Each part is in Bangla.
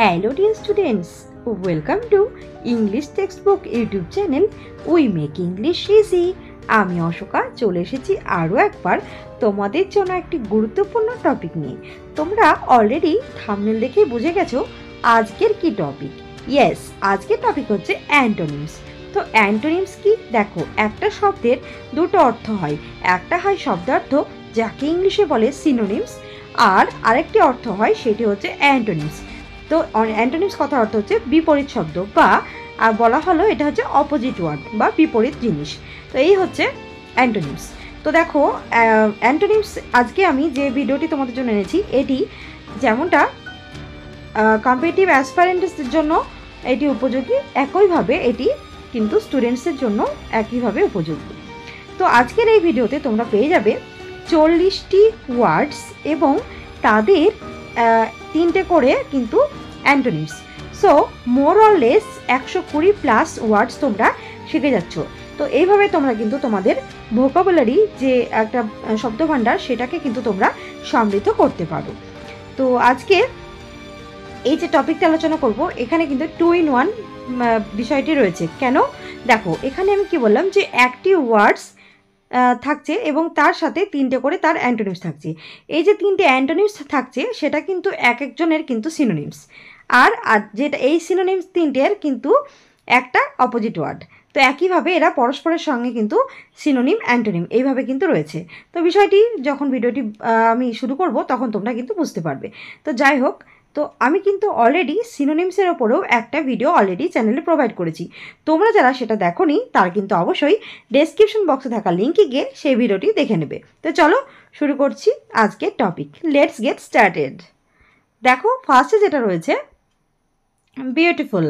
Hello dear students welcome to English text book YouTube channel we make English easy আমি অশোকা চলে এসেছি আরও একবার তোমাদের জন্য একটি গুরুত্বপূর্ণ টপিক নিয়ে তোমরা অলরেডি থামনেল দেখেই বুঝে গেছো আজকের কি টপিক ইয়েস আজকের টপিক হচ্ছে অ্যান্টোনিমস তো অ্যান্টোনিমস কি দেখো একটা শব্দের দুটো অর্থ হয় একটা হয় শব্দার্থ যাকে ইংলিশে বলে সিনোনিমস আর আরেকটি অর্থ হয় সেটি হচ্ছে অ্যান্টোনিমস তো অ্যান্টোনিমস কথা অর্থ হচ্ছে বিপরীত শব্দ বা আর বলা হলো এটা হচ্ছে অপোজিট ওয়ার্ড বা বিপরীত জিনিস তো এই হচ্ছে অ্যান্টোনিমস তো দেখো অ্যান্টোনিমস আজকে আমি যে ভিডিওটি তোমাদের জন্য এনেছি এটি যেমনটা কম্পিটিভ অ্যাসপারেন্টসদের জন্য এটি উপযোগী একইভাবে এটি কিন্তু স্টুডেন্টসের জন্য একইভাবে উপযোগী তো আজকের এই ভিডিওতে তোমরা পেয়ে যাবে চল্লিশটি ওয়ার্ডস এবং তাদের তিনটে করে কিন্তু antonyms so more or less একশো কুড়ি প্লাস ওয়ার্ডস তোমরা শিখে যাচ্ছ তো এইভাবে তোমরা কিন্তু তোমাদের ভোকাবুলারি যে একটা শব্দভাণ্ডার সেটাকে কিন্তু তোমরা সমৃদ্ধ করতে পারো তো আজকে এই যে টপিকটা আলোচনা করব এখানে কিন্তু টু ইন ওয়ান বিষয়টি রয়েছে কেন দেখো এখানে আমি কি বললাম যে একটি ওয়ার্ডস থাকছে এবং তার সাথে তিনটে করে তার অ্যান্টোনিমস থাকছে এই যে তিনটে অ্যান্টোনিমস থাকছে সেটা কিন্তু এক একজনের কিন্তু সিনোনিমস আর যেটা এই সিনোনিমস তিনটের কিন্তু একটা অপোজিট ওয়ার্ড তো একইভাবে এরা পরস্পরের সঙ্গে কিন্তু সিনোনিম অ্যান্টোনিম এইভাবে কিন্তু রয়েছে তো বিষয়টি যখন ভিডিওটি আমি শুরু করব তখন তোমরা কিন্তু বুঝতে পারবে তো যাই হোক তো আমি কিন্তু অলরেডি সিনোনিমসের ওপরেও একটা ভিডিও অলরেডি চ্যানেলে প্রোভাইড করেছি তোমরা যারা সেটা দেখো নি তার কিন্তু অবশ্যই ডেসক্রিপশন বক্সে থাকা লিঙ্কে গিয়ে সেই ভিডিওটি দেখে নেবে তো চলো শুরু করছি আজকের টপিক লেটস গেট স্টার্টেড দেখো ফার্স্টে যেটা রয়েছে বিউটিফুল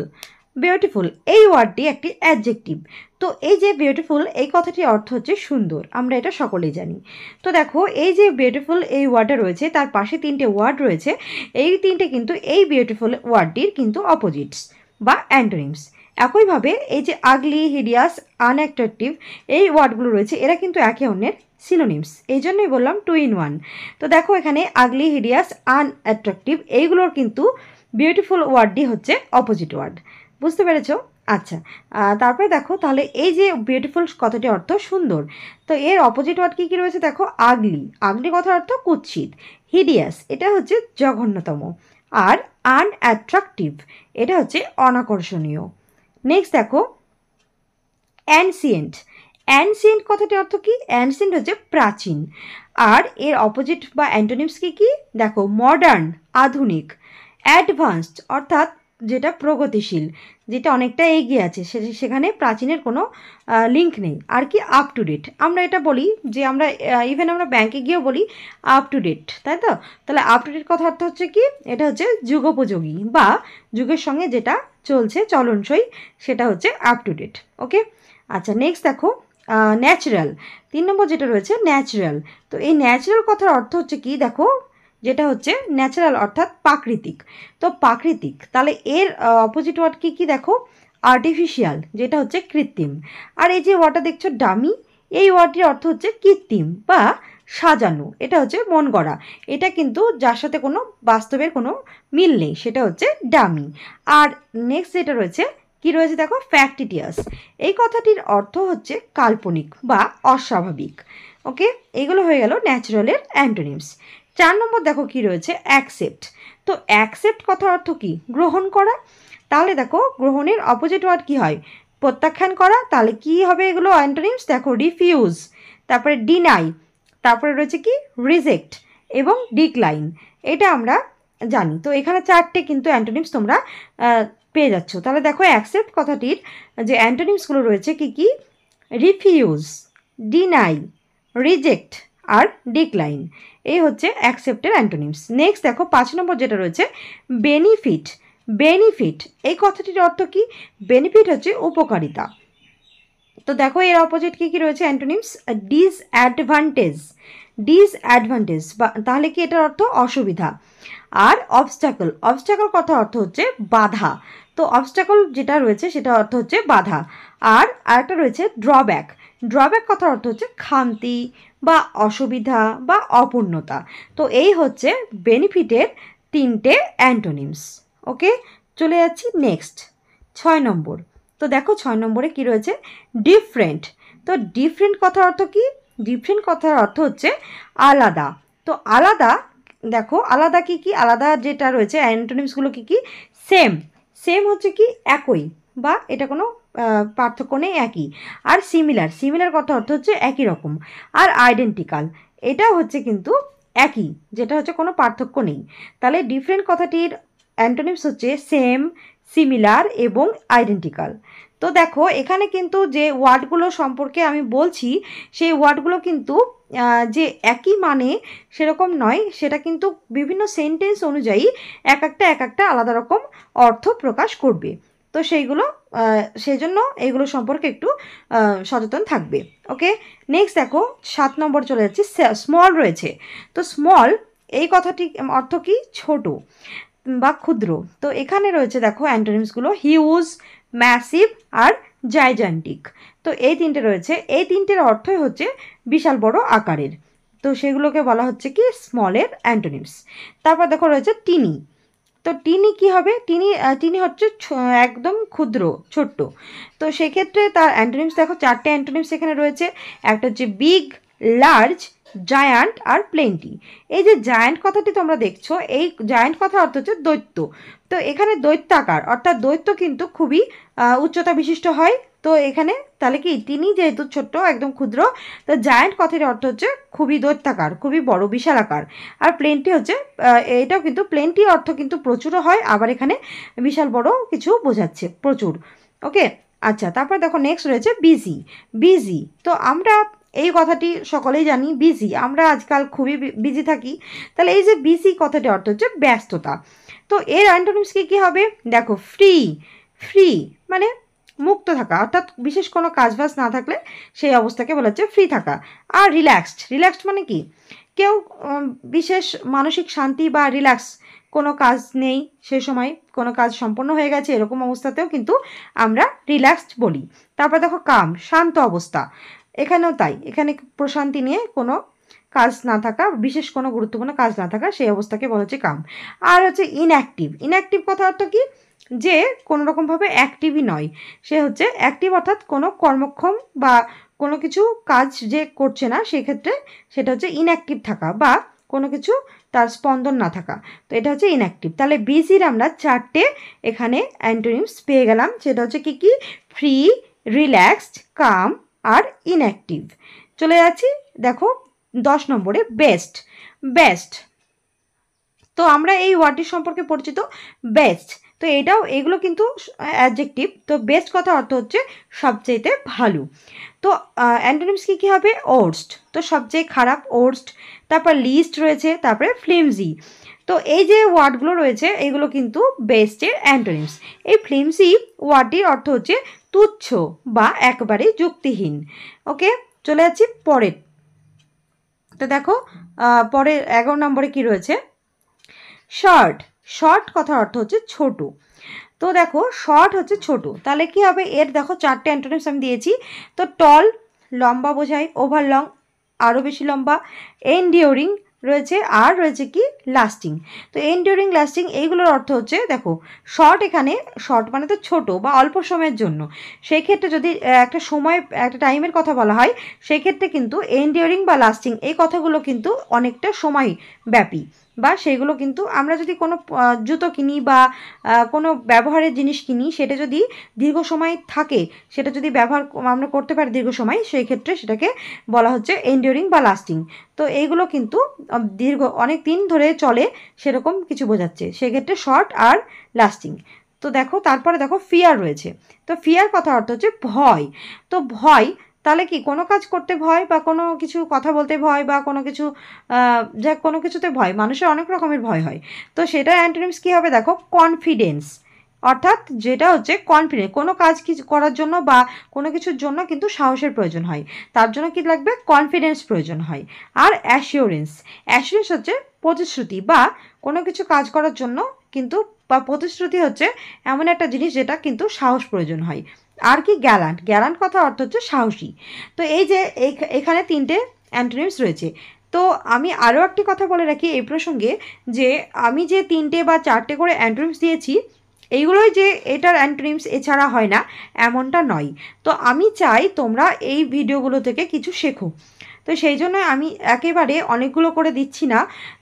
বিউটিফুল এই ওয়ার্ডটি একটি অ্যাডজেক্টিভ তো এই যে বিউটিফুল এই কথাটির অর্থ হচ্ছে সুন্দর আমরা এটা সকলেই জানি তো দেখো এই যে বিউটিফুল এই ওয়ার্ডটা রয়েছে তার পাশে তিনটে ওয়ার্ড রয়েছে এই তিনটে কিন্তু এই বিউটিফুল ওয়ার্ডটির কিন্তু অপোজিটস বা অ্যান্ড্রিমস একইভাবে এই যে আগলি হিডিয়াস আনঅ্যাট্রাকটিভ এই ওয়ার্ডগুলো রয়েছে এরা কিন্তু একে অন্যের সিনোনিমস এই জন্যই বললাম টু ইন ওয়ান তো দেখো এখানে আগলি হিডিয়াস আনঅ্যাট্রাকটিভ এইগুলোর কিন্তু বিউটিফুল ওয়ার্ডটি হচ্ছে অপোজিট ওয়ার্ড বুঝতে পেরেছ আচ্ছা তারপরে দেখো তাহলে এই যে বিউটিফুল কথাটি অর্থ সুন্দর তো এর অপোজিট ওয়ার্ড কী কী রয়েছে দেখো আগলি আগলি কথার অর্থ কুচ্ছিত হিডিয়াস এটা হচ্ছে জঘন্যতম আর আনঅ্যাট্রাকটিভ এটা হচ্ছে অনাকর্ষণীয় নেক্সট দেখো অ্যানসিয়েন্ট অ্যানসিয়েন্ট কথাটি অর্থ কী অ্যানসিয়েন্ট হচ্ছে প্রাচীন আর এর অপোজিট বা অ্যান্টোনিমস কী কী দেখো মডার্ন আধুনিক অ্যাডভান্সড অর্থাৎ যেটা প্রগতিশীল যেটা অনেকটা এগিয়ে আছে সে সেখানে প্রাচীনের কোনো লিঙ্ক নেই আর কি আপ টু ডেট আমরা এটা বলি যে আমরা ইভেন আমরা ব্যাংকে গিয়েও বলি আপ টু ডেট তাই তো তাহলে আপ টু ডেট কথা অর্থ হচ্ছে কি এটা হচ্ছে যুগোপযোগী বা যুগের সঙ্গে যেটা চলছে চলনসই সেটা হচ্ছে আপ টু ডেট ওকে আচ্ছা নেক্সট দেখো ন্যাচারাল তিন নম্বর যেটা রয়েছে ন্যাচারাল তো এই ন্যাচারাল কথার অর্থ হচ্ছে কি দেখো যেটা হচ্ছে ন্যাচারাল অর্থাৎ প্রাকৃতিক তো প্রাকৃতিক তাহলে এর অপোজিট ওয়ার্ড কী কী দেখো আর্টিফিশিয়াল যেটা হচ্ছে কৃত্রিম আর এই যে ওয়ার্ডটা দেখছো ডামি এই ওয়ার্ডটির অর্থ হচ্ছে কৃত্রিম বা সাজানো এটা হচ্ছে মন গড়া এটা কিন্তু যার সাথে কোনো বাস্তবের কোনো মিল নেই সেটা হচ্ছে ডামি আর নেক্সট যেটা রয়েছে কি রয়েছে দেখো ফ্যাক্টিটিয়াস এই কথাটির অর্থ হচ্ছে কাল্পনিক বা অস্বাভাবিক ওকে এগুলো হয়ে গেল ন্যাচারালের অ্যান্টোনিমস চার নম্বর দেখো কি রয়েছে অ্যাকসেপ্ট তো অ্যাকসেপ্ট কথার অর্থ কি গ্রহণ করা তাহলে দেখো গ্রহণের অপোজিট ওয়ার্ড কি হয় প্রত্যাখ্যান করা তাহলে কি হবে এগুলো অ্যান্টোনিমস দেখো রিফিউজ তারপরে ডিনাই তারপরে রয়েছে কি রিজেক্ট এবং ডিক্লাইন এটা আমরা জানি তো এখানে চারটে কিন্তু অ্যান্টোনিমস তোমরা পেয়ে যাচ্ছ তাহলে দেখো অ্যাকসেপ্ট কথাটির যে অ্যান্টোনিমসগুলো রয়েছে কি কি রিফিউজ ডিনাই রিজেক্ট আর ডিক্লাইন এই হচ্ছে অ্যাকসেপ্টের অ্যান্টোনিমস নেক্সট দেখো পাঁচ নম্বর যেটা রয়েছে বেনিফিট বেনিফিট এই কথাটির অর্থ কি বেনিফিট হচ্ছে উপকারিতা তো দেখো এর অপোজিট কী কী রয়েছে অ্যান্টোনিমস ডিসঅ্যাডভান্টেজ ডিসঅ্যাডভান্টেজ বা তাহলে কি এটার অর্থ অসুবিধা আর অবস্ট্যাকল অবস্ট্যাকল কথা অর্থ হচ্ছে বাধা তো অবস্ট্যাকল যেটা রয়েছে সেটা অর্থ হচ্ছে বাধা আর আরেকটা রয়েছে ড্রব্যাক ড্রব্যাক কথার অর্থ হচ্ছে খান্তি বা অসুবিধা বা অপূর্ণতা তো এই হচ্ছে বেনিফিটের তিনটে অ্যান্টোনিমস ওকে চলে যাচ্ছি নেক্সট ছয় নম্বর তো দেখো ছয় নম্বরে কি রয়েছে ডিফারেন্ট তো ডিফারেন্ট কথার অর্থ কি ডিফারেন্ট কথার অর্থ হচ্ছে আলাদা তো আলাদা দেখো আলাদা কি কি আলাদা যেটা রয়েছে অ্যান্টোনিমসগুলো কি কি সেম সেম হচ্ছে কি একই বা এটা কোনো পার্থক্য নেই একই আর সিমিলার সিমিলার কথা অর্থ হচ্ছে একই রকম আর আইডেন্টিক্যাল এটা হচ্ছে কিন্তু একই যেটা হচ্ছে কোনো পার্থক্য নেই তাহলে ডিফারেন্ট কথাটির অ্যান্টোনিমস হচ্ছে সেম সিমিলার এবং আইডেন্টিক্যাল তো দেখো এখানে কিন্তু যে ওয়ার্ডগুলো সম্পর্কে আমি বলছি সেই ওয়ার্ডগুলো কিন্তু যে একই মানে সেরকম নয় সেটা কিন্তু বিভিন্ন সেন্টেন্স অনুযায়ী এক একটা এক একটা আলাদা রকম অর্থ প্রকাশ করবে তো সেইগুলো সেই জন্য এইগুলো সম্পর্কে একটু সচেতন থাকবে ওকে নেক্সট দেখো সাত নম্বর চলে যাচ্ছে স্মল রয়েছে তো স্মল এই কথাটি অর্থ কি ছোট বা ক্ষুদ্র তো এখানে রয়েছে দেখো অ্যান্টোনিমসগুলো হিউজ ম্যাসিভ আর জাইজান্টিক তো এই তিনটে রয়েছে এই তিনটের অর্থই হচ্ছে বিশাল বড় আকারের তো সেগুলোকে বলা হচ্ছে কি স্মলের অ্যান্টোনিমস তারপর দেখো রয়েছে টিনি তো টিনি কি হবে টিনি টিনি হচ্ছে একদম ক্ষুদ্র ছোট্ট তো সেক্ষেত্রে তার অ্যান্টোনিমস দেখো চারটে অ্যান্টোনিমস এখানে রয়েছে একটা হচ্ছে বিগ লার্জ জায়ান্ট আর প্লেন্টি এই যে জায়ান্ট কথাটি তোমরা দেখছো এই জায়ান্ট কথা অর্থ হচ্ছে দৈত্য তো এখানে দৈত্যাকার অর্থাৎ দৈত্য কিন্তু খুবই উচ্চতা বিশিষ্ট হয় তো এখানে তাহলে কি তিনি যেহেতু ছোট্ট একদম ক্ষুদ্র তো জায়ান্ট কথাটি অর্থ হচ্ছে খুবই দৈত্যাকার খুবই বড় বিশাল আকার আর প্লেনটি হচ্ছে এটাও কিন্তু প্লেনটি অর্থ কিন্তু প্রচুরও হয় আবার এখানে বিশাল বড় কিছু বোঝাচ্ছে প্রচুর ওকে আচ্ছা তারপর দেখো নেক্সট রয়েছে বিজি বিজি তো আমরা এই কথাটি সকলেই জানি বিজি আমরা আজকাল খুবই বিজি থাকি তাহলে এই যে বিজি কথাটি অর্থ হচ্ছে ব্যস্ততা তো এর অ্যান্টোনিমস কি কী হবে দেখো ফ্রি ফ্রি মানে মুক্ত থাকা অর্থাৎ বিশেষ কোনো কাজবাজ না থাকলে সেই অবস্থাকে বলা হচ্ছে ফ্রি থাকা আর রিল্যাক্সড রিল্যাক্সড মানে কি কেউ বিশেষ মানসিক শান্তি বা রিল্যাক্স কোনো কাজ নেই সে সময় কোনো কাজ সম্পন্ন হয়ে গেছে এরকম অবস্থাতেও কিন্তু আমরা রিল্যাক্সড বলি তারপর দেখো কাম শান্ত অবস্থা এখানেও তাই এখানে প্রশান্তি নিয়ে কোনো কাজ না থাকা বিশেষ কোনো গুরুত্বপূর্ণ কাজ না থাকা সেই অবস্থাকে বলা হচ্ছে কাম আর হচ্ছে ইনঅ্যাক্টিভ ইনঅ্যাক্টিভ কথা অর্থ কি যে কোনো রকমভাবে অ্যাক্টিভই নয় সে হচ্ছে অ্যাক্টিভ অর্থাৎ কোনো কর্মক্ষম বা কোনো কিছু কাজ যে করছে না সেক্ষেত্রে সেটা হচ্ছে ইনঅ্যাক্টিভ থাকা বা কোনো কিছু তার স্পন্দন না থাকা তো এটা হচ্ছে ইনঅ্যাক্টিভ তাহলে বিজির আমরা চারটে এখানে অ্যান্টোনিমস পেয়ে গেলাম সেটা হচ্ছে কি কি ফ্রি রিল্যাক্সড কাম আর ইনঅ্যাক্টিভ চলে যাচ্ছি দেখো দশ নম্বরে বেস্ট বেস্ট তো আমরা এই ওয়ার্ডটি সম্পর্কে পরিচিত বেস্ট তো এটাও এগুলো কিন্তু অ্যাডজেক্টিভ তো বেস্ট কথা অর্থ হচ্ছে সবচেয়েতে ভালো তো অ্যান্টোনিমস কী কী হবে ওর্স্ট তো সবচেয়ে খারাপ ওর্স্ট তারপর লিস্ট রয়েছে তারপরে ফ্লিমজি তো এই যে ওয়ার্ডগুলো রয়েছে এগুলো কিন্তু বেস্টের অ্যান্টোনিমস এই ফ্লিমসি ওয়ার্ডটির অর্থ হচ্ছে তুচ্ছ বা একবারে যুক্তিহীন ওকে চলে যাচ্ছি পরের তো দেখো পরের এগারো নম্বরে কি রয়েছে শর্ট শর্ট কথার অর্থ হচ্ছে ছোট তো দেখো শর্ট হচ্ছে ছোট তাহলে কি হবে এর দেখো চারটে অ্যান্টোনিমস আমি দিয়েছি তো টল লম্বা বোঝায় ওভার লং আরও বেশি লম্বা এনডিওরিং রয়েছে আর রয়েছে কি লাস্টিং তো এনডিউরিং লাস্টিং এইগুলোর অর্থ হচ্ছে দেখো শর্ট এখানে শর্ট মানে তো ছোট বা অল্প সময়ের জন্য সেই ক্ষেত্রে যদি একটা সময় একটা টাইমের কথা বলা হয় সেই ক্ষেত্রে কিন্তু এনডিউরিং বা লাস্টিং এই কথাগুলো কিন্তু অনেকটা সময় ব্যাপী বা সেইগুলো কিন্তু আমরা যদি কোনো জুতো কিনি বা কোনো ব্যবহারের জিনিস কিনি সেটা যদি দীর্ঘ সময় থাকে সেটা যদি ব্যবহার আমরা করতে পারি দীর্ঘ সময় সেই ক্ষেত্রে সেটাকে বলা হচ্ছে এন্ডিওরিং বা লাস্টিং তো এইগুলো কিন্তু দীর্ঘ অনেক দিন ধরে চলে সেরকম কিছু বোঝাচ্ছে সেক্ষেত্রে শর্ট আর লাস্টিং তো দেখো তারপরে দেখো ফিয়ার রয়েছে তো ফিয়ার কথা অর্থ হচ্ছে ভয় তো ভয় তাহলে কি কোনো কাজ করতে ভয় বা কোনো কিছু কথা বলতে ভয় বা কোনো কিছু যা কোনো কিছুতে ভয় মানুষের অনেক রকমের ভয় হয় তো সেটা অ্যান্টোনিমস কী হবে দেখো কনফিডেন্স অর্থাৎ যেটা হচ্ছে কনফিডেন্স কোনো কাজ কিছু করার জন্য বা কোনো কিছুর জন্য কিন্তু সাহসের প্রয়োজন হয় তার জন্য কি লাগবে কনফিডেন্স প্রয়োজন হয় আর অ্যাসিওরেন্স অ্যাসিওরেন্স হচ্ছে প্রতিশ্রুতি বা কোনো কিছু কাজ করার জন্য কিন্তু বা প্রতিশ্রুতি হচ্ছে এমন একটা জিনিস যেটা কিন্তু সাহস প্রয়োজন হয় আর কি গ্যালান্ট গ্যালান্ট কথা অর্থ হচ্ছে সাহসী তো এই যে এখানে তিনটে অ্যান্টোনিমস রয়েছে তো আমি আরও একটি কথা বলে রাখি এই প্রসঙ্গে যে আমি যে তিনটে বা চারটে করে অ্যান্টোনিমস দিয়েছি এইগুলোই যে এটার অ্যান্টোনিমস এছাড়া হয় না এমনটা নয় তো আমি চাই তোমরা এই ভিডিওগুলো থেকে কিছু শেখো তো সেই জন্য আমি একেবারে অনেকগুলো করে দিচ্ছি না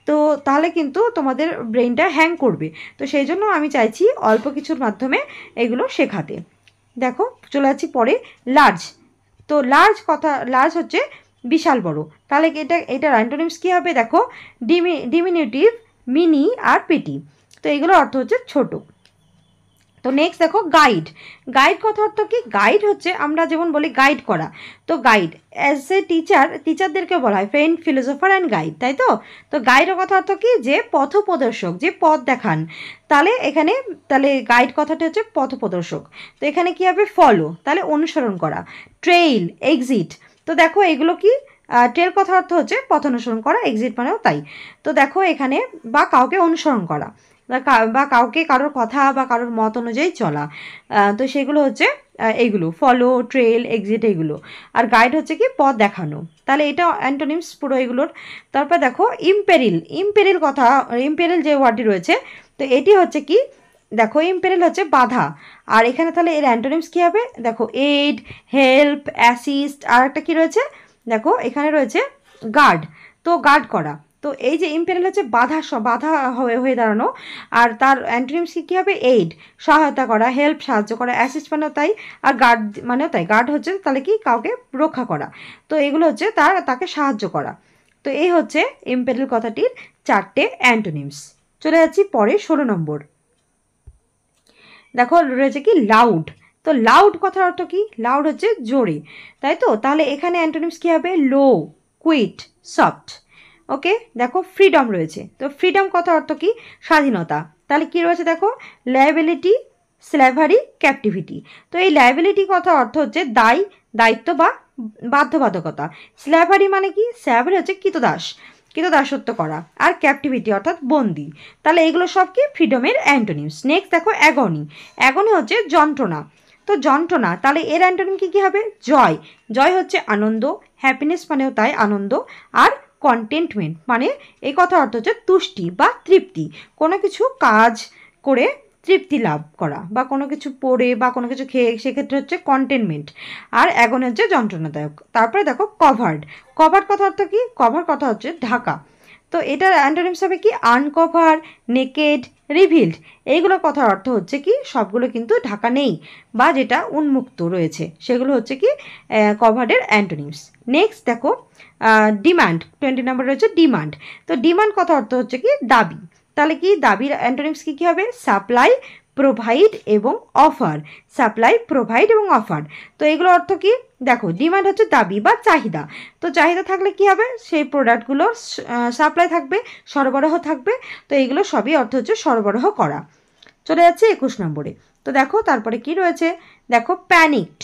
তো তাহলে কিন্তু তোমাদের ব্রেনটা হ্যাং করবে তো সেই জন্য আমি চাইছি অল্প কিছুর মাধ্যমে এগুলো শেখাতে দেখো চলে আসছি পরে লার্জ তো লার্জ কথা লার্জ হচ্ছে বিশাল বড় তাহলে এটা এটা অ্যান্টোনিমস কী হবে দেখো ডিমি ডিমিনিউটিভ মিনি আর পেটি তো এগুলোর অর্থ হচ্ছে ছোটো তো নেক্সট দেখো গাইড গাইড কথা অর্থ কি গাইড হচ্ছে আমরা যেমন বলি গাইড করা তো গাইড অ্যাজ এ টিচার টিচারদেরকে বলা হয় ফ্রেন্ড ফিলোজফার অ্যান্ড গাইড তাই তো তো গাইডের কথা অর্থ কি যে পথপ্রদর্শক যে পথ দেখান তাহলে এখানে তাহলে গাইড কথাটা হচ্ছে পথপ্রদর্শক তো এখানে কী হবে ফলো তাহলে অনুসরণ করা ট্রেইল এক্সিট তো দেখো এগুলো কি ট্রেল কথা অর্থ হচ্ছে পথ অনুসরণ করা এক্সিট মানেও তাই তো দেখো এখানে বা কাউকে অনুসরণ করা বা কাউকে কারোর কথা বা কারোর মত অনুযায়ী চলা তো সেগুলো হচ্ছে এইগুলো ফলো ট্রেল এক্সিট এইগুলো আর গাইড হচ্ছে কি পথ দেখানো তাহলে এটা অ্যান্টোনিমস পুরো এগুলোর তারপর দেখো ইম্পেরিল ইম্পেরিল কথা ইম্পেরিল যে ওয়ার্ডটি রয়েছে তো এটি হচ্ছে কি দেখো ইম্পেরিল হচ্ছে বাধা আর এখানে তাহলে এর অ্যান্টোনিমস কী হবে দেখো এইড হেল্প অ্যাসিস্ট আর একটা কী রয়েছে দেখো এখানে রয়েছে গার্ড তো গার্ড করা তো এই যে ইম্পেরিয়াল হচ্ছে বাধা বাধা হয়ে হয়ে দাঁড়ানো আর তার অ্যান্টোনিমস কী হবে এইড সহায়তা করা হেল্প সাহায্য করা অ্যাসিস্ট মানেও তাই আর গার্ড মানেও তাই গার্ড হচ্ছে তাহলে কি কাউকে রক্ষা করা তো এগুলো হচ্ছে তার তাকে সাহায্য করা তো এই হচ্ছে ইম্পেরিয়াল কথাটির চারটে অ্যান্টোনিমস চলে যাচ্ছি পরে ষোলো নম্বর দেখো রয়েছে কি লাউড তো লাউড কথার অর্থ কি লাউড হচ্ছে জোরে তাই তো তাহলে এখানে অ্যান্টোনিমস কী হবে লো কুইট সফট ওকে দেখো ফ্রিডম রয়েছে তো ফ্রিডম কথা অর্থ কি স্বাধীনতা তাহলে কী রয়েছে দেখো লায়াবিলিটি স্ল্যাভারি ক্যাপটিভিটি তো এই লায়াবিলিটি কথা অর্থ হচ্ছে দায় দায়িত্ব বা বাধ্যবাধকতা স্ল্যাভারি মানে কি স্ল্যাভারি হচ্ছে কৃতদাস কিন্তু দাসত্ব করা আর ক্যাপটিভিটি অর্থাৎ বন্দি তাহলে এগুলো সব কি ফ্রিডমের অ্যান্টোনিমস নেক্সট দেখো অ্যাগনি অ্যাগনি হচ্ছে যন্ত্রণা তো যন্ত্রণা তাহলে এর অ্যান্টোনিম কী কী হবে জয় জয় হচ্ছে আনন্দ হ্যাপিনেস মানেও তাই আনন্দ আর কন্টেন্টমেন্ট মানে এই কথা অর্থ হচ্ছে তুষ্টি বা তৃপ্তি কোনো কিছু কাজ করে তৃপ্তি লাভ করা বা কোনো কিছু পড়ে বা কোনো কিছু খেয়ে সেক্ষেত্রে হচ্ছে কন্টেনমেন্ট আর অ্যাগনের হচ্ছে যন্ত্রণাদায়ক তারপরে দেখো কভার্ড কভার কথা অর্থ কী কভার কথা হচ্ছে ঢাকা তো এটার অ্যান্টোনিমস হবে কি আনকভার নেকেড রিভিল্ড এইগুলো কথার অর্থ হচ্ছে কি সবগুলো কিন্তু ঢাকা নেই বা যেটা উন্মুক্ত রয়েছে সেগুলো হচ্ছে কি কভারের অ্যান্টোনিমস নেক্সট দেখো ডিমান্ড টোয়েন্টি নাম্বার রয়েছে ডিমান্ড তো ডিমান্ড কথা অর্থ হচ্ছে কি দাবি তাহলে কি দাবির অ্যান্টোনিমস কী কী হবে সাপ্লাই প্রোভাইড এবং অফার সাপ্লাই প্রোভাইড এবং অফার তো এগুলো অর্থ কী দেখো ডিমান্ড হচ্ছে দাবি বা চাহিদা তো চাহিদা থাকলে কি হবে সেই প্রোডাক্টগুলোর সাপ্লাই থাকবে সরবরাহ থাকবে তো এইগুলো সবই অর্থ হচ্ছে সরবরাহ করা চলে যাচ্ছে একুশ নম্বরে তো দেখো তারপরে কি রয়েছে দেখো প্যানিকড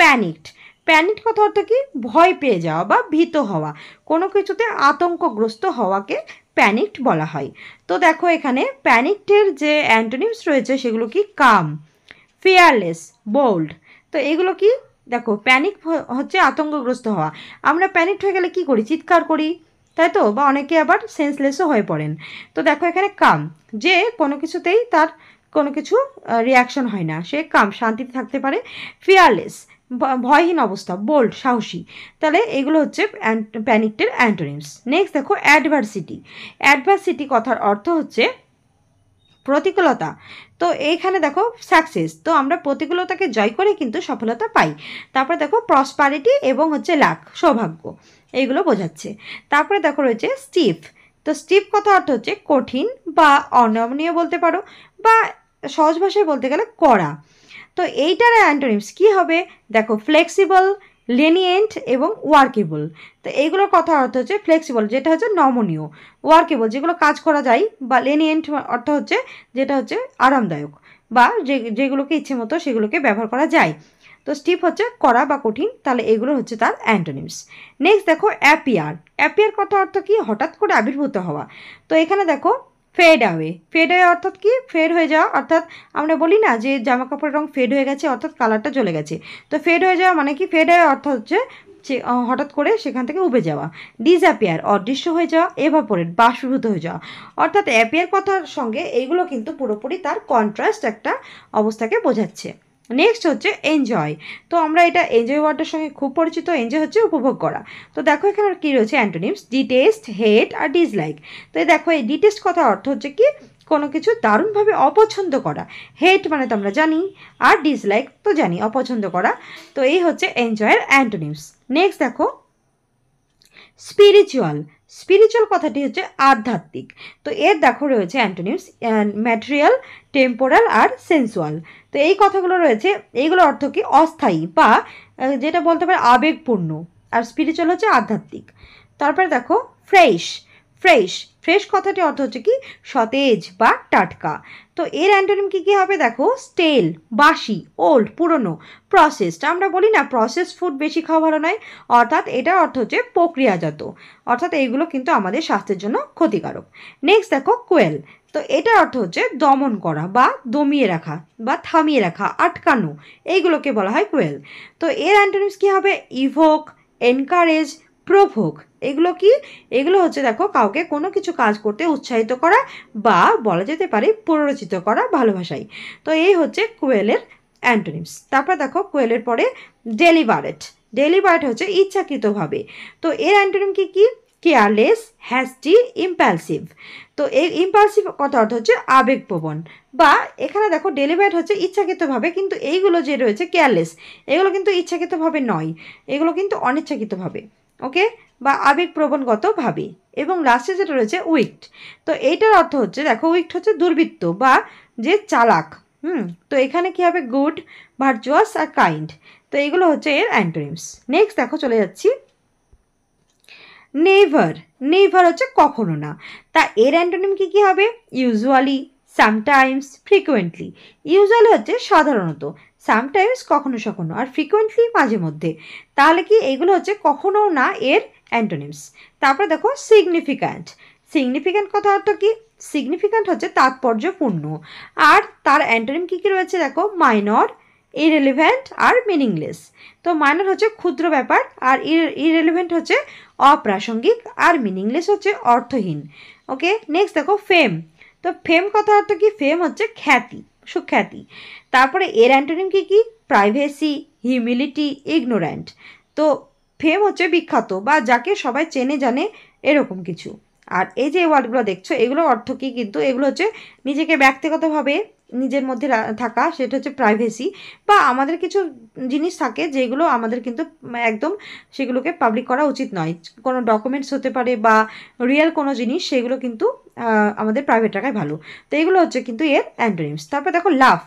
প্যানিকড প্যানিক কথা অর্থ কি ভয় পেয়ে যাওয়া বা ভীত হওয়া কোনো কিছুতে আতঙ্কগ্রস্ত হওয়াকে প্যানিকড বলা হয় তো দেখো এখানে প্যানিকটের যে অ্যান্টোনিমস রয়েছে সেগুলো কি কাম ফেয়ারলেস বোল্ড তো এগুলো কি দেখো প্যানিক হচ্ছে আতঙ্কগ্রস্ত হওয়া আমরা প্যানিক হয়ে গেলে কি করি চিৎকার করি তাই তো বা অনেকে আবার সেন্সলেসও হয়ে পড়েন তো দেখো এখানে কাম যে কোনো কিছুতেই তার কোনো কিছু রিয়াকশন হয় না সে কাম শান্তিতে থাকতে পারে ফিয়ারলেস ভয়হীন অবস্থা বোল্ড সাহসী তাহলে এগুলো হচ্ছে প্যানিকটের অ্যান্টোনিমস নেক্সট দেখো অ্যাডভার্সিটি অ্যাডভার্সিটি কথার অর্থ হচ্ছে প্রতিকূলতা তো এইখানে দেখো সাকসেস তো আমরা প্রতিকূলতাকে জয় করে কিন্তু সফলতা পাই তারপরে দেখো প্রসপারিটি এবং হচ্ছে লাখ সৌভাগ্য এইগুলো বোঝাচ্ছে তারপরে দেখো রয়েছে স্টিফ তো স্টিফ কথা অর্থ হচ্ছে কঠিন বা অনমনীয় বলতে পারো বা সহজ ভাষায় বলতে গেলে কড়া তো এইটার অ্যান্টোনিমস কী হবে দেখো ফ্লেক্সিবল লেনিয়েন্ট এবং ওয়ার্কেবল তো এইগুলোর কথা অর্থ হচ্ছে ফ্লেক্সিবল যেটা হচ্ছে নমনীয় ওয়ার্কেবল যেগুলো কাজ করা যায় বা লেনিয়েন্ট অর্থ হচ্ছে যেটা হচ্ছে আরামদায়ক বা যে যেগুলোকে ইচ্ছে মতো সেগুলোকে ব্যবহার করা যায় তো স্টিপ হচ্ছে করা বা কঠিন তাহলে এগুলো হচ্ছে তার অ্যান্টোনিমস নেক্সট দেখো অ্যাপিয়ার অ্যাপিয়ার কথা অর্থ কি হঠাৎ করে আবির্ভূত হওয়া তো এখানে দেখো ফেড আওয়ে ফেড আওয়ে অর্থাৎ কি ফেড হয়ে যাওয়া অর্থাৎ আমরা বলি না যে জামা কাপড়ের রং ফেড হয়ে গেছে অর্থাৎ কালারটা চলে গেছে তো ফেড হয়ে যাওয়া মানে কি ফেড আওয়ে অর্থ হচ্ছে হঠাৎ করে সেখান থেকে উবে যাওয়া ডিজাপিয়ার অদৃশ্য হয়ে যাওয়া এভাপোরেট বাষ্পীভূত হয়ে যাওয়া অর্থাৎ অ্যাপিয়ার কথার সঙ্গে এইগুলো কিন্তু পুরোপুরি তার কন্ট্রাস্ট একটা অবস্থাকে বোঝাচ্ছে নেক্সট হচ্ছে এনজয় তো আমরা এটা এনজয় ওয়ার্ডের সঙ্গে খুব পরিচিত এনজয় হচ্ছে উপভোগ করা তো দেখো এখানে কী রয়েছে অ্যান্টোনিমস ডিটেস্ট হেট আর ডিসলাইক তো এই দেখো এই ডিটেস্ট কথা অর্থ হচ্ছে কি কোনো কিছু দারুণভাবে অপছন্দ করা হেট মানে তো আমরা জানি আর ডিসলাইক তো জানি অপছন্দ করা তো এই হচ্ছে এনজয়ের অ্যান্টোনিমস নেক্সট দেখো স্পিরিচুয়াল স্পিরিচুয়াল কথাটি হচ্ছে আধ্যাত্মিক তো এর দেখো রয়েছে অ্যান্টোনিউস ম্যাটেরিয়াল টেম্পোরাল আর সেন্সুয়াল তো এই কথাগুলো রয়েছে এইগুলো অর্থ কি অস্থায়ী বা যেটা বলতে পারে আবেগপূর্ণ আর স্পিরিচুয়াল হচ্ছে আধ্যাত্মিক তারপরে দেখো ফ্রেশ ফ্রেশ ফ্রেশ কথাটি অর্থ হচ্ছে কি সতেজ বা টাটকা তো এর অ্যান্টোনিম কী কী হবে দেখো স্টেল বাসি ওল্ড পুরনো প্রসেসড আমরা বলি না প্রসেস ফুড বেশি খাওয়া ভালো নয় অর্থাৎ এটার অর্থ হচ্ছে প্রক্রিয়াজাত অর্থাৎ এইগুলো কিন্তু আমাদের স্বাস্থ্যের জন্য ক্ষতিকারক নেক্সট দেখো কোয়েল তো এটার অর্থ হচ্ছে দমন করা বা দমিয়ে রাখা বা থামিয়ে রাখা আটকানো এইগুলোকে বলা হয় কোয়েল তো এর অ্যান্টোনিমস কী হবে ইভোক এনকারেজ প্রভোগ এগুলো কি এগুলো হচ্ছে দেখো কাউকে কোনো কিছু কাজ করতে উৎসাহিত করা বা বলা যেতে পারে প্ররোচিত করা ভালোবাসাই তো এই হচ্ছে কোয়েলের অ্যান্টোনিমস তারপর দেখো কোয়েলের পরে ডেলিভারেট ডেলিভারেট হচ্ছে ইচ্ছাকৃতভাবে তো এর অ্যান্টোনিম কি কি কেয়ারলেস হ্যাস্টি ইম্পালসিভ তো এই ইম্পালসিভ কথা অর্থ হচ্ছে আবেগপ্রবণ বা এখানে দেখো ডেলিভারেট হচ্ছে ইচ্ছাকৃতভাবে কিন্তু এইগুলো যে রয়েছে কেয়ারলেস এগুলো কিন্তু ইচ্ছাকৃতভাবে নয় এগুলো কিন্তু অনিচ্ছাকৃতভাবে ওকে বা আবেগপ্রবণগতভাবে এবং লাস্টে যেটা রয়েছে উইক্ট তো এইটার অর্থ হচ্ছে দেখো উইক্ট হচ্ছে দুর্বৃত্ত বা যে চালাক হুম তো এখানে কী হবে গুড ভার্চুয়াস আর কাইন্ড তো এগুলো হচ্ছে এর অ্যান্টোনিমস নেক্সট দেখো চলে যাচ্ছি নেভার নেভার হচ্ছে কখনো না তা এর অ্যান্টোনিম কি কী হবে ইউজুয়ালি সামটাইমস ফ্রিকুয়েন্টলি ইউজুয়ালি হচ্ছে সাধারণত সামটাইমস কখনো সখনো আর ফ্রিকোয়েন্টলি মাঝে মধ্যে তাহলে কি এইগুলো হচ্ছে কখনো না এর অ্যান্টোনিমস তারপরে দেখো সিগনিফিক্যান্ট সিগনিফিক্যান্ট কথা অর্থ কি সিগনিফিক্যান্ট হচ্ছে তাৎপর্যপূর্ণ আর তার অ্যান্টোনিম কী কী রয়েছে দেখো মাইনর ইরেলিভেন্ট আর মিনিংলেস তো মাইনর হচ্ছে ক্ষুদ্র ব্যাপার আর ইরেলিভেন্ট হচ্ছে অপ্রাসঙ্গিক আর মিনিংলেস হচ্ছে অর্থহীন ওকে নেক্সট দেখো ফেম তো ফেম কথা অর্থ কি ফেম হচ্ছে খ্যাতি সুখ্যাতি তারপরে এর অ্যান্টোনিম কী কী প্রাইভেসি হিউমিলিটি ইগনোরেন্ট তো ফেম হচ্ছে বিখ্যাত বা যাকে সবাই চেনে জানে এরকম কিছু আর এই যে ওয়ার্ডগুলো দেখছো এগুলো অর্থ কী কিন্তু এগুলো হচ্ছে নিজেকে ব্যক্তিগতভাবে নিজের মধ্যে থাকা সেটা হচ্ছে প্রাইভেসি বা আমাদের কিছু জিনিস থাকে যেগুলো আমাদের কিন্তু একদম সেগুলোকে পাবলিক করা উচিত নয় কোনো ডকুমেন্টস হতে পারে বা রিয়েল কোনো জিনিস সেগুলো কিন্তু আমাদের প্রাইভেট রাখাই ভালো তো এগুলো হচ্ছে কিন্তু এর অ্যান্টোনিমস তারপর দেখো লাভ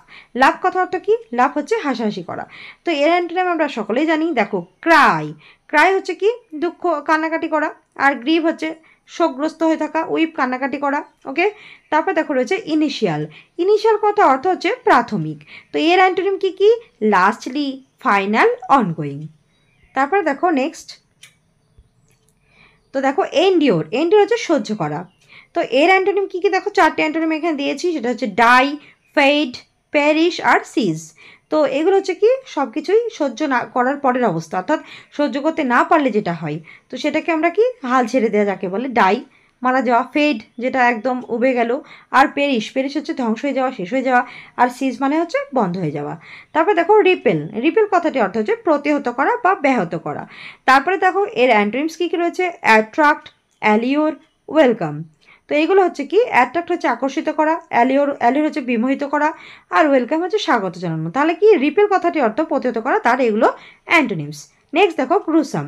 লাভ কথাটা কি লাভ হচ্ছে হাসাহাসি করা তো এর অ্যান্টোনিম আমরা সকলেই জানি দেখো ক্রাই ক্রাই হচ্ছে কি দুঃখ কান্নাকাটি করা আর গ্রিভ হচ্ছে শোকগ্রস্ত হয়ে থাকা উইপ কান্নাকাটি করা ওকে তারপর দেখো রয়েছে ইনিশিয়াল ইনিশিয়াল কথা অর্থ হচ্ছে প্রাথমিক তো এর অ্যান্টোনিম কি কি লাস্টলি ফাইনাল অনগোয়িং তারপর দেখো নেক্সট তো দেখো এনডিওর এনডিওর হচ্ছে সহ্য করা তো এর অ্যান্টোনিম কী কী দেখো চারটে অ্যান্টোনিম এখানে দিয়েছি সেটা হচ্ছে ডাই ফেড প্যারিস আর সিজ তো এগুলো হচ্ছে কি সব কিছুই সহ্য না করার পরের অবস্থা অর্থাৎ সহ্য করতে না পারলে যেটা হয় তো সেটাকে আমরা কি হাল ছেড়ে দেওয়া যাকে বলে ডাই মারা যাওয়া ফেড যেটা একদম উবে গেল আর পেরিস পেরিস হচ্ছে ধ্বংস হয়ে যাওয়া শেষ হয়ে যাওয়া আর সিজ মানে হচ্ছে বন্ধ হয়ে যাওয়া তারপরে দেখো রিপেল রিপেল কথাটি অর্থ হচ্ছে প্রতিহত করা বা ব্যাহত করা তারপরে দেখো এর অ্যান্ড্রিমস কী কী রয়েছে অ্যাট্রাক্ট অ্যালিওর ওয়েলকাম তো এইগুলো হচ্ছে কি অ্যাট্রাক্ট হচ্ছে আকর্ষিত করা অ্যালিওর অ্যালিওর হচ্ছে বিমোহিত করা আর ওয়েলকাম হচ্ছে স্বাগত জানানো তাহলে কি রিপেল কথাটি অর্থ প্রতিহত করা তার এগুলো অ্যান্টোনিমস নেক্সট দেখো গ্রুসাম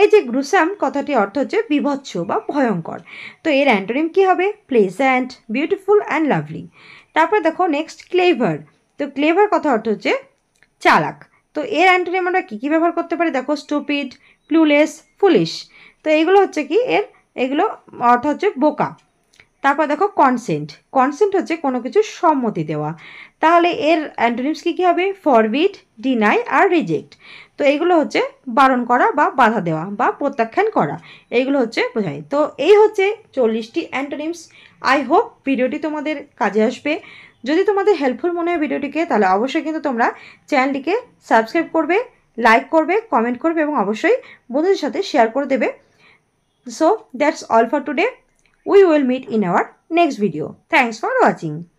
এই যে গ্রুসাম কথাটি অর্থ হচ্ছে বিভৎস বা ভয়ঙ্কর তো এর অ্যান্টোনিম কি হবে প্লেজেন্ট বিউটিফুল অ্যান্ড লাভলি তারপর দেখো নেক্সট ক্লেভার তো ক্লেভার কথা অর্থ হচ্ছে চালাক তো এর অ্যান্টোনিম আমরা কী কী ব্যবহার করতে পারি দেখো স্টুপিড ক্লুলেস ফুলিশ তো এইগুলো হচ্ছে কি এর এগুলো অর্থ হচ্ছে বোকা তারপর দেখো কনসেন্ট কনসেন্ট হচ্ছে কোনো কিছু সম্মতি দেওয়া তাহলে এর অ্যান্টোনিমস কী কী হবে ফরবিড ডিনাই আর রিজেক্ট তো এইগুলো হচ্ছে বারণ করা বা বাধা দেওয়া বা প্রত্যাখ্যান করা এইগুলো হচ্ছে বোঝায় তো এই হচ্ছে চল্লিশটি অ্যান্টোনিমস আই হোপ ভিডিওটি তোমাদের কাজে আসবে যদি তোমাদের হেল্পফুল মনে হয় ভিডিওটিকে তাহলে অবশ্যই কিন্তু তোমরা চ্যানেলটিকে সাবস্ক্রাইব করবে লাইক করবে কমেন্ট করবে এবং অবশ্যই বন্ধুদের সাথে শেয়ার করে দেবে so that's all for today We will meet in our next video. Thanks for watching.